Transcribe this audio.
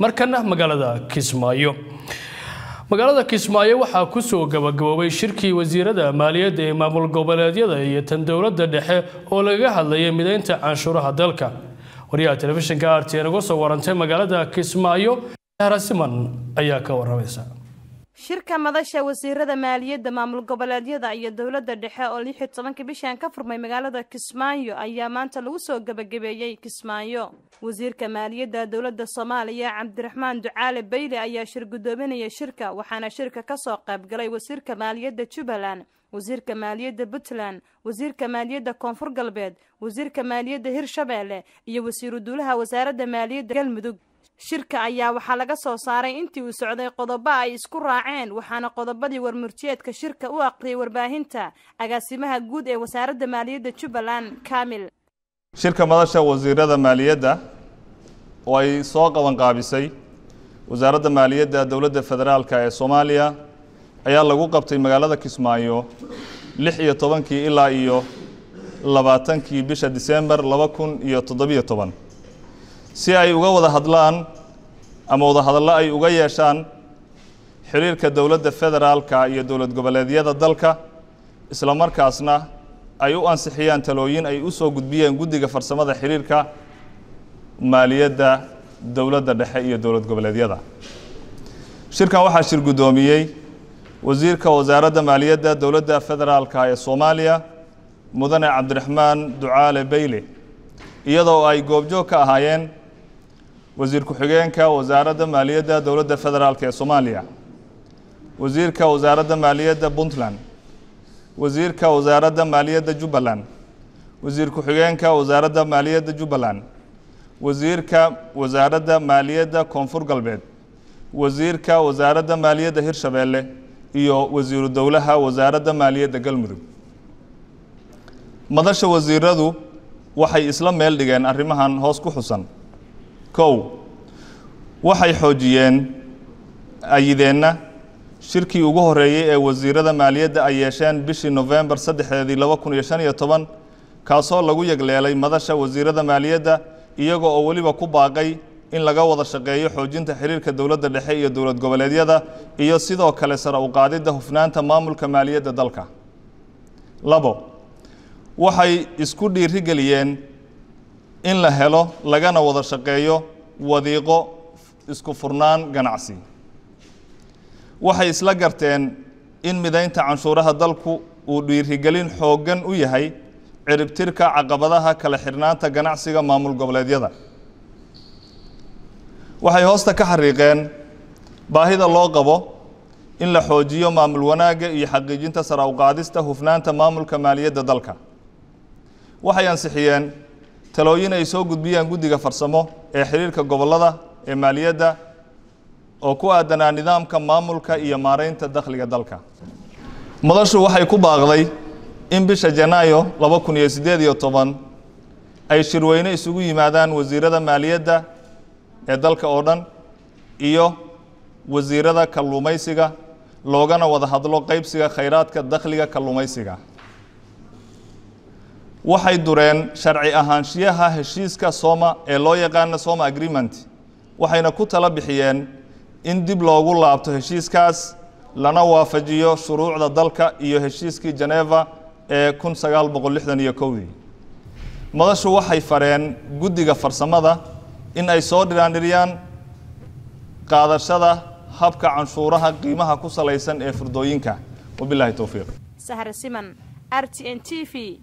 markana magaalada kismaayo magaalada kismaayo waxaa ku soo gabagaboobay shirkii wasiirada maaliyadda ee maamul goboleedyada iyo tan dowladda dhexe oo lagaga hadlayay midaynta canshuuraha dalka waryaha telefishinka r t n soo warantay magaalada kismaayo hara ayaa ka warramaysa shirka madasha wasiirada maaliyadda maamul goboleedyada iyo dowladda dhexe oo lix iyo tobanka bishan ka furmay magaalada kismaayo ayaa maanta lagu soo gebagabeeyey kismaayo wasiirka maaliyadda dowladda soomaaliya cabdiraxmaan ducaale bayle ayaa shir guddoominaya shirka waxaana shirka ka soo galay wasiirka maaliyadda jubbaland wasiirka maaliyadda puntland wasiirka maaliyadda koonfur galbeed wasiirka maaliyadda hirshabeelle iyo wasiiru duulaha wasaaradda maaliyadda galmudug shirka ayaa waxaa laga soo saaray intii uu socday qodobo ay isku raaceen waxaana qodobadii warmurtiyeedka shirka u aqriyay warbaahinta agaasimaha guud ee wasaaradda maaliyadda jubbaland kamil shirka madasha wasiirada maaliyadda oo ay soo qabanqaabisay wasaaradda maaliyadda dowladda federaalka ee soomaaliya ayaa lagu qabtay magaalada kismaayo lix iyo tobankii ilaa iyo labaatankii bisha disembar laba kun iyo toddobiyo toban si ay uga wada hadlaan ama wadahadallo ay uga yeeshaan xiriirka dowladda federaalka iyo dowlad goboleedyada dalka isla markaasna ay u ansixiyaan talooyin ay u soo gudbiyeen guddiga farsamada xiriirka maaliyadda dowladda dhexe iyo dowlad goboleedyada shirkan waxaa shir guddoomiyey wasiirka wasaaradda maaliyadda dowladda federaalka ee soomaaliya mudane cabdiraxmaan ducaale bayle iyadoo ay goobjoog ka ahaayeen wasiir ku-xigeenka wasaaradda maaliyadda dowladda federaalk ee soomaaliya wasiirka wasaaradda maaliyadda puntland wasiirka wasaaradda maaliyadda jubbaland wasiir ku-xigeenka wasaaradda maaliyadda jubbaland wasiirka wasaaradda maaliyadda koonfur galbeed wasiirka wasaaradda maaliyadda hirshabeelle iyo wasiiru dowlaha wasaaradda maaliyadda galmudug madasha wasiiradu waxay isla meel dhigeen arrimahan hoos ku xusan kow waxay xoojiyeen ayideenna shirkii ugu horreeyey ee wasiirada maaliyadda ay yeesheen bishii nofembar saddexdeedii laba kun iyo shan iyo toban kaasoo lagu yegleelay madasha wasiirada maaliyadda iyaga oo weliba ku baaqay in laga wada shaqeeyo xoojinta xiriirka dowladda dhexe iyo dowlad goboleedyada iyo sidoo kale sare u qaadidda hufnaanta maamulka maaliyadda dalka labo waxay isku dhiirigeliyeen in la helo lagana wada shaqeeyo wadiiqo isku furnaan ganacsi waxay isla garteen in midaynta canshuuraha dalku uu dhiirigelin xooggan u yahay ciribtirka caqabadaha kala xidhnaanta ganacsiga maamul goboleedyada waxay hoosta ka xariiqeen baahida loo qabo in la xoojiyo maamul wanaagga iyo xaqiijinta sara uqaadista hufnaanta maamulka maaliyadda dalka waxay ansixiyeen talooyin ay soo gudbiyaan guddiga farsamo ee xiriirka gobollada ee maaliyadda oo ku aadanaa nidaamka maamulka iyo maaraynta dakhliga dalka madashu waxay ku baaqday in bisha janaayo laba kun iyo sideed iyo toban ay shirweyne isugu yimaadaan wasiirada maaliyadda ee dalka oo dhan iyo wasiirada kalluumaysiga loogana wada hadlo qaybsiga khayraadka dakhliga kalluumaysiga waxay dureen sharci ahaanshiyaha heshiiska soma ee loo yaqaana soma agreement waxayna ku tala bixiyeen in dib loogu laabto heshiiskaas lana waafajiyo shuruucda dalka iyo heshiiskii jeneva ee kun sagaal boqol lixdan iyo kowdii madashu waxay fareen guddiga farsamada in ay soo dhiraandhiriyaan qaadashada habka canshuuraha qiimaha ku salaysan ee furdooyinka wabilaahi towfiiq sahre siman r t n t v